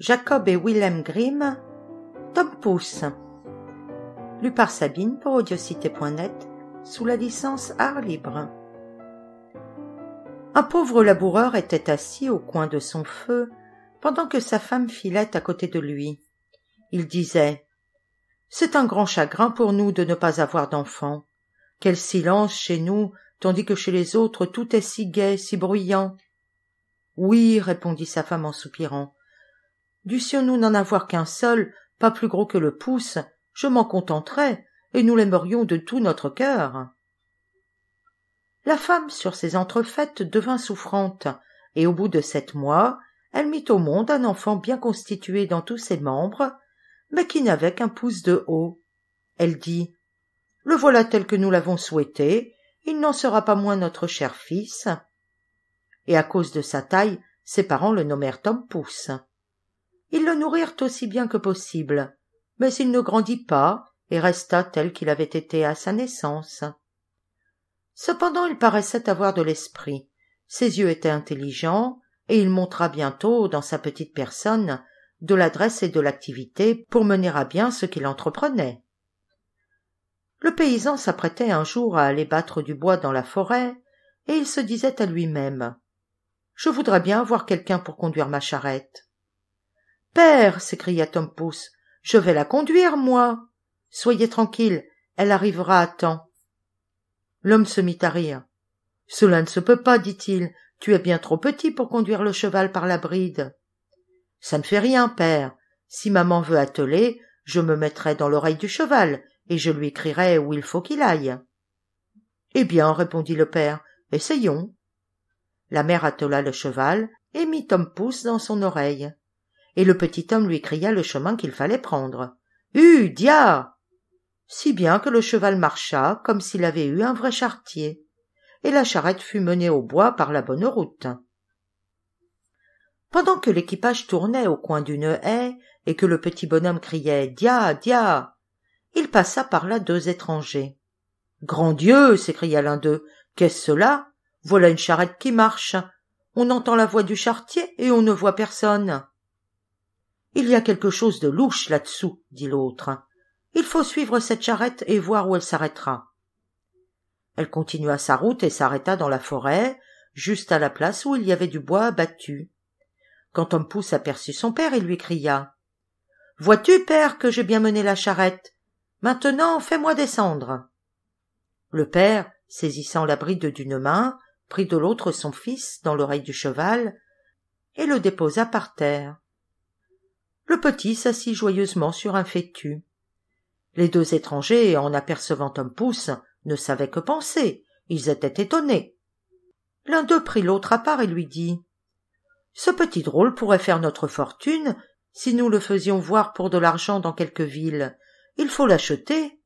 Jacob et Willem Grimm, Tom Pouce. par Sabine pour audiocité.net sous la licence Art libre. Un pauvre laboureur était assis au coin de son feu pendant que sa femme filait à côté de lui. Il disait C'est un grand chagrin pour nous de ne pas avoir d'enfants. Quel silence chez nous, tandis que chez les autres tout est si gai, si bruyant. Oui, répondit sa femme en soupirant, Dussions-nous n'en avoir qu'un seul, pas plus gros que le pouce, je m'en contenterais, et nous l'aimerions de tout notre cœur. La femme, sur ces entrefaites, devint souffrante, et au bout de sept mois, elle mit au monde un enfant bien constitué dans tous ses membres, mais qui n'avait qu'un pouce de haut. Elle dit Le voilà tel que nous l'avons souhaité, il n'en sera pas moins notre cher fils. Et à cause de sa taille, ses parents le nommèrent Tom Pouce ils le nourrirent aussi bien que possible mais il ne grandit pas et resta tel qu'il avait été à sa naissance cependant il paraissait avoir de l'esprit ses yeux étaient intelligents et il montra bientôt dans sa petite personne de l'adresse et de l'activité pour mener à bien ce qu'il entreprenait le paysan s'apprêtait un jour à aller battre du bois dans la forêt et il se disait à lui-même je voudrais bien avoir quelqu'un pour conduire ma charrette Père, s'écria Tom Pouce, je vais la conduire, moi. Soyez tranquille, elle arrivera à temps. L'homme se mit à rire. Cela ne se peut pas, dit-il. Tu es bien trop petit pour conduire le cheval par la bride. Ça ne fait rien, père. Si maman veut atteler, je me mettrai dans l'oreille du cheval et je lui écrirai où il faut qu'il aille. Eh bien, répondit le père, essayons. La mère attela le cheval et mit Tom Pouce dans son oreille et le petit homme lui cria le chemin qu'il fallait prendre. Hu, dia Si bien que le cheval marcha comme s'il avait eu un vrai charretier, et la charrette fut menée au bois par la bonne route. Pendant que l'équipage tournait au coin d'une haie et que le petit bonhomme criait dia dia, il passa par là deux étrangers. Grand Dieu s'écria l'un d'eux, qu'est-ce cela Voilà une charrette qui marche. On entend la voix du charretier et on ne voit personne. Il y a quelque chose de louche là-dessous, dit l'autre. Il faut suivre cette charrette et voir où elle s'arrêtera. Elle continua sa route et s'arrêta dans la forêt, juste à la place où il y avait du bois abattu. Quand Tom Pouce aperçut son père, il lui cria. Vois-tu, père, que j'ai bien mené la charrette. Maintenant, fais-moi descendre. Le père, saisissant la bride d'une main, prit de l'autre son fils dans l'oreille du cheval et le déposa par terre. Le petit s'assit joyeusement sur un fétu. Les deux étrangers, en apercevant un Pouce, ne savaient que penser. Ils étaient étonnés. L'un d'eux prit l'autre à part et lui dit Ce petit drôle pourrait faire notre fortune si nous le faisions voir pour de l'argent dans quelque ville. Il faut l'acheter.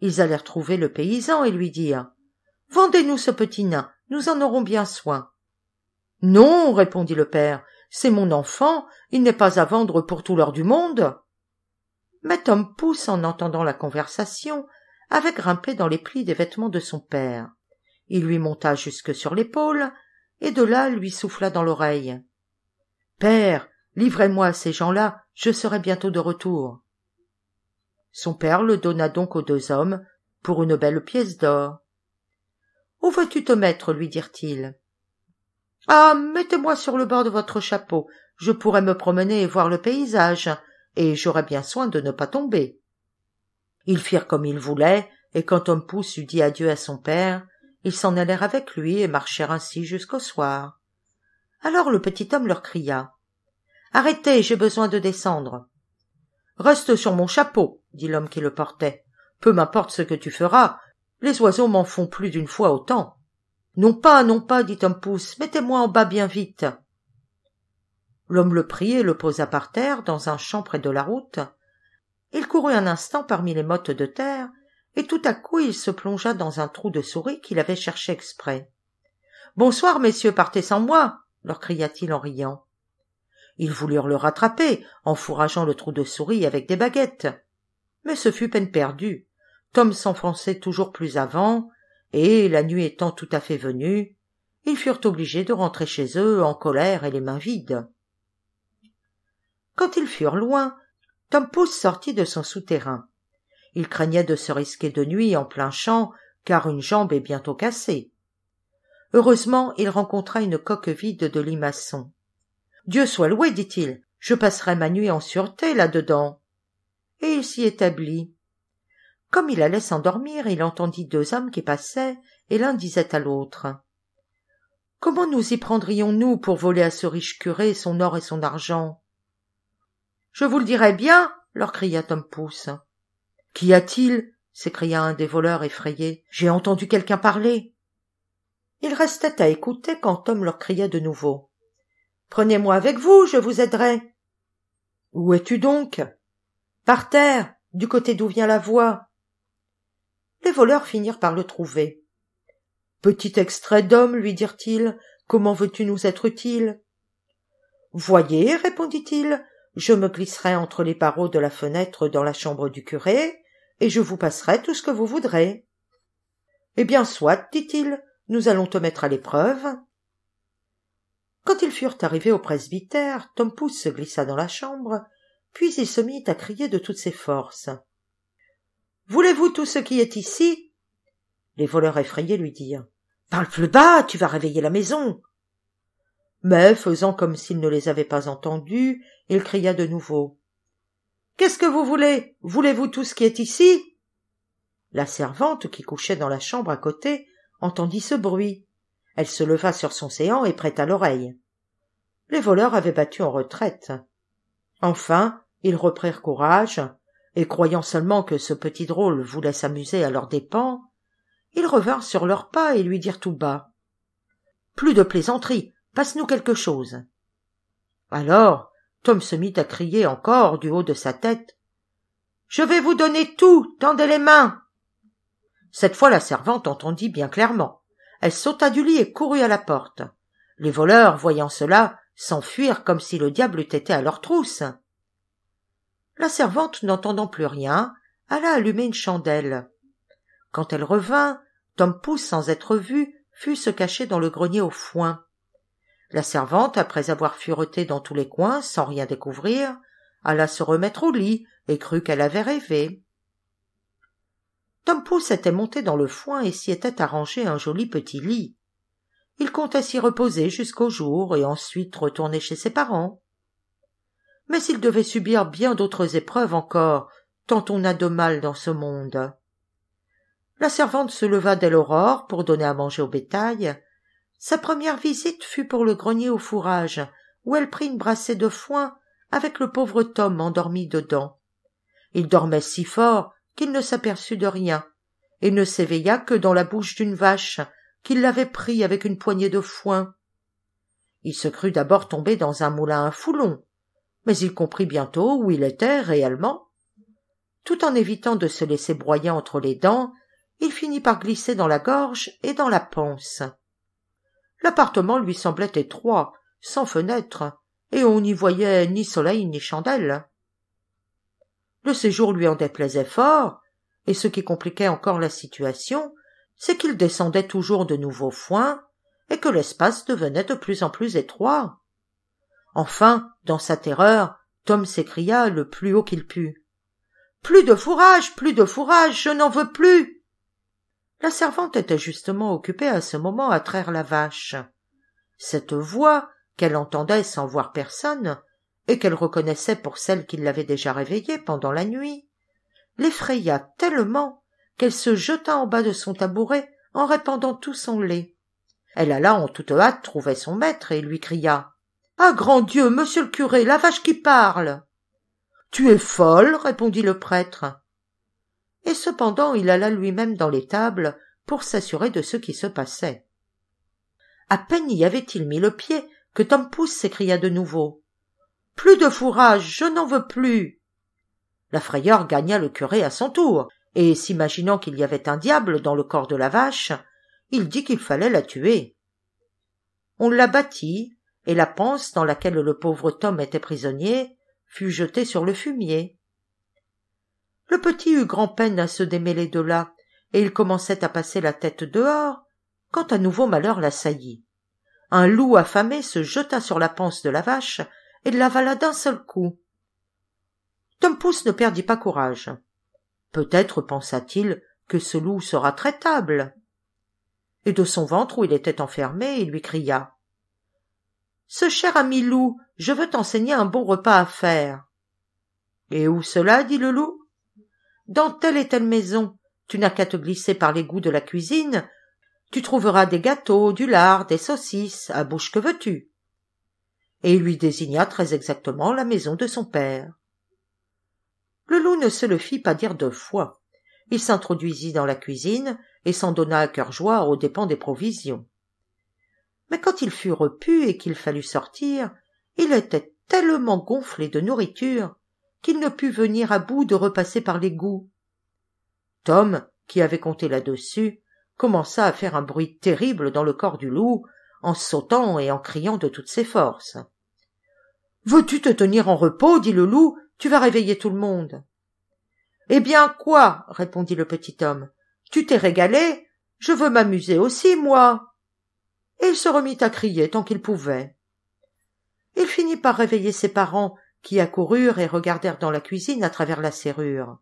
Ils allèrent trouver le paysan et lui dirent Vendez-nous ce petit nain, nous en aurons bien soin. Non, répondit le père, c'est mon enfant, il n'est pas à vendre pour tout l'or du monde. Mais Tom Pouce, en entendant la conversation, avait grimpé dans les plis des vêtements de son père. Il lui monta jusque sur l'épaule, et de là lui souffla dans l'oreille. Père, livrez-moi à ces gens-là, je serai bientôt de retour. Son père le donna donc aux deux hommes pour une belle pièce d'or. Où veux-tu te mettre lui dirent-ils. Ah. Mettez moi sur le bord de votre chapeau, je pourrais me promener et voir le paysage, et j'aurai bien soin de ne pas tomber. Ils firent comme ils voulaient, et quand Tom Pouce eut dit adieu à son père, ils s'en allèrent avec lui et marchèrent ainsi jusqu'au soir. Alors le petit homme leur cria. Arrêtez, j'ai besoin de descendre. Reste sur mon chapeau, dit l'homme qui le portait. Peu m'importe ce que tu feras, les oiseaux m'en font plus d'une fois autant. Non pas, non pas, dit Tom Pouce, mettez-moi en bas bien vite. L'homme le prit et le posa par terre dans un champ près de la route. Il courut un instant parmi les mottes de terre, et tout à coup il se plongea dans un trou de souris qu'il avait cherché exprès. Bonsoir, messieurs, partez sans moi, leur cria-t-il en riant. Ils voulurent le rattraper en fourrageant le trou de souris avec des baguettes. Mais ce fut peine perdue. Tom s'enfonçait toujours plus avant, et, la nuit étant tout à fait venue, ils furent obligés de rentrer chez eux en colère et les mains vides. Quand ils furent loin, Tom Pouce sortit de son souterrain. Il craignait de se risquer de nuit en plein champ, car une jambe est bientôt cassée. Heureusement, il rencontra une coque vide de limaçon. Dieu soit loué, dit-il, je passerai ma nuit en sûreté là-dedans. Et il s'y établit, comme il allait s'endormir il entendit deux hommes qui passaient et l'un disait à l'autre comment nous y prendrions nous pour voler à ce riche curé son or et son argent je vous le dirai bien leur cria tom pouce qu'y a-t-il s'écria un des voleurs effrayé j'ai entendu quelqu'un parler Il restait à écouter quand tom leur cria de nouveau prenez-moi avec vous je vous aiderai où es-tu donc par terre du côté d'où vient la voix voleurs finirent par le trouver. Petit extrait d'homme, lui dirent-ils, comment veux-tu nous être utile Voyez, répondit-il, je me glisserai entre les barreaux de la fenêtre dans la chambre du curé, et je vous passerai tout ce que vous voudrez. Eh bien, soit, dit-il, nous allons te mettre à l'épreuve. Quand ils furent arrivés au presbytère, Tom Pouce se glissa dans la chambre, puis il se mit à crier de toutes ses forces vous tout ce qui est ici Les voleurs effrayés lui dirent Parle plus bas, tu vas réveiller la maison. Mais, faisant comme s'il ne les avait pas entendus, il cria de nouveau Qu'est-ce que vous voulez Voulez-vous tout ce qui est ici La servante, qui couchait dans la chambre à côté, entendit ce bruit. Elle se leva sur son séant et prêta l'oreille. Les voleurs avaient battu en retraite. Enfin, ils reprirent courage, et croyant seulement que ce petit drôle voulait s'amuser à leurs dépens, ils revinrent sur leurs pas et lui dirent tout bas Plus de plaisanterie, passe-nous quelque chose. Alors, Tom se mit à crier encore du haut de sa tête Je vais vous donner tout, tendez les mains. Cette fois la servante entendit bien clairement. Elle sauta du lit et courut à la porte. Les voleurs, voyant cela, s'enfuirent comme si le diable eût été à leurs trousses la servante n'entendant plus rien, alla allumer une chandelle. Quand elle revint, Tom Pouce, sans être vu, fut se cacher dans le grenier au foin. La servante, après avoir fureté dans tous les coins sans rien découvrir, alla se remettre au lit et crut qu'elle avait rêvé. Tom Pouce était monté dans le foin et s'y était arrangé un joli petit lit. Il comptait s'y reposer jusqu'au jour et ensuite retourner chez ses parents mais il devait subir bien d'autres épreuves encore, tant on a de mal dans ce monde. La servante se leva dès l'aurore pour donner à manger au bétail. Sa première visite fut pour le grenier au fourrage, où elle prit une brassée de foin avec le pauvre Tom endormi dedans. Il dormait si fort qu'il ne s'aperçut de rien, et ne s'éveilla que dans la bouche d'une vache, qu'il l'avait pris avec une poignée de foin. Il se crut d'abord tombé dans un moulin à foulon, mais il comprit bientôt où il était réellement. Tout en évitant de se laisser broyer entre les dents, il finit par glisser dans la gorge et dans la panse. L'appartement lui semblait étroit, sans fenêtre, et on n'y voyait ni soleil ni chandelle. Le séjour lui en déplaisait fort, et ce qui compliquait encore la situation, c'est qu'il descendait toujours de nouveaux foins, et que l'espace devenait de plus en plus étroit. Enfin, dans sa terreur, Tom s'écria le plus haut qu'il put. Plus de fourrage, plus de fourrage, je n'en veux plus. La servante était justement occupée à ce moment à traire la vache. Cette voix, qu'elle entendait sans voir personne, et qu'elle reconnaissait pour celle qui l'avait déjà réveillée pendant la nuit, l'effraya tellement qu'elle se jeta en bas de son tabouret en répandant tout son lait. Elle alla en toute hâte trouver son maître et lui cria. Ah. Grand Dieu. Monsieur le curé, la vache qui parle. Tu es folle, répondit le prêtre. Et cependant il alla lui même dans l'étable pour s'assurer de ce qui se passait. À peine y avait il mis le pied que Tom Pouce s'écria de nouveau. Plus de fourrage, je n'en veux plus. La frayeur gagna le curé à son tour, et s'imaginant qu'il y avait un diable dans le corps de la vache, il dit qu'il fallait la tuer. On l'a battit et la panse dans laquelle le pauvre Tom était prisonnier fut jetée sur le fumier. Le petit eut grand-peine à se démêler de là, et il commençait à passer la tête dehors, quand un nouveau malheur l'assaillit. Un loup affamé se jeta sur la panse de la vache et l'avala d'un seul coup. Tom Pouce ne perdit pas courage. Peut-être pensa-t-il que ce loup sera traitable. Et de son ventre où il était enfermé, il lui cria ce cher ami loup, je veux t'enseigner un bon repas à faire. Et où cela? dit le loup. Dans telle et telle maison. Tu n'as qu'à te glisser par les goûts de la cuisine. Tu trouveras des gâteaux, du lard, des saucisses, à bouche que veux-tu. Et il lui désigna très exactement la maison de son père. Le loup ne se le fit pas dire deux fois. Il s'introduisit dans la cuisine et s'en donna à cœur joie aux dépens des provisions mais quand il fut repu et qu'il fallut sortir, il était tellement gonflé de nourriture qu'il ne put venir à bout de repasser par l'égout. Tom, qui avait compté là-dessus, commença à faire un bruit terrible dans le corps du loup, en sautant et en criant de toutes ses forces. Veux-tu te tenir en repos dit le loup, tu vas réveiller tout le monde. Eh bien quoi répondit le petit homme. Tu t'es régalé, je veux m'amuser aussi, moi et se remit à crier tant qu'il pouvait. Il finit par réveiller ses parents, qui accoururent et regardèrent dans la cuisine à travers la serrure.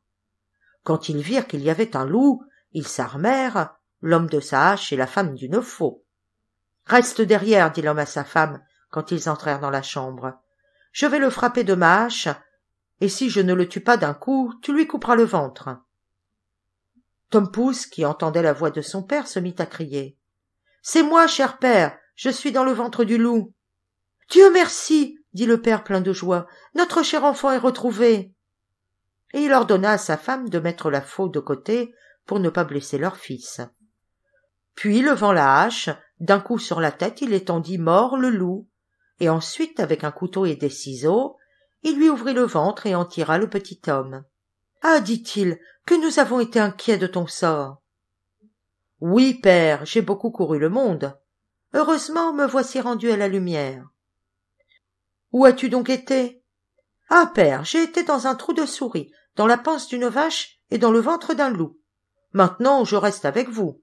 Quand ils virent qu'il y avait un loup, ils s'armèrent, l'homme de sa hache et la femme d'une faux. Reste derrière, dit l'homme à sa femme, quand ils entrèrent dans la chambre. Je vais le frapper de ma hache, et si je ne le tue pas d'un coup, tu lui couperas le ventre. Tom Pouce, qui entendait la voix de son père, se mit à crier. C'est moi, cher père. Je suis dans le ventre du loup. Dieu merci, dit le père plein de joie. Notre cher enfant est retrouvé. Et il ordonna à sa femme de mettre la faux de côté pour ne pas blesser leur fils. Puis, levant la hache, d'un coup sur la tête, il étendit mort le loup, et ensuite, avec un couteau et des ciseaux, il lui ouvrit le ventre et en tira le petit homme. Ah, dit-il, que nous avons été inquiets de ton sort. Oui, père, j'ai beaucoup couru le monde. Heureusement, me voici rendu à la lumière. Où as-tu donc été Ah, père, j'ai été dans un trou de souris, dans la panse d'une vache et dans le ventre d'un loup. Maintenant, je reste avec vous.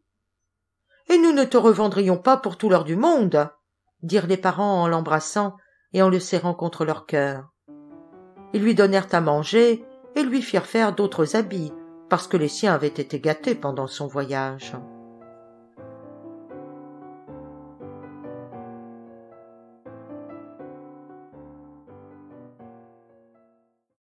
Et nous ne te revendrions pas pour tout l'heure du monde, dirent les parents en l'embrassant et en le serrant contre leur cœur. Ils lui donnèrent à manger et lui firent faire d'autres habits, parce que les siens avaient été gâtés pendant son voyage.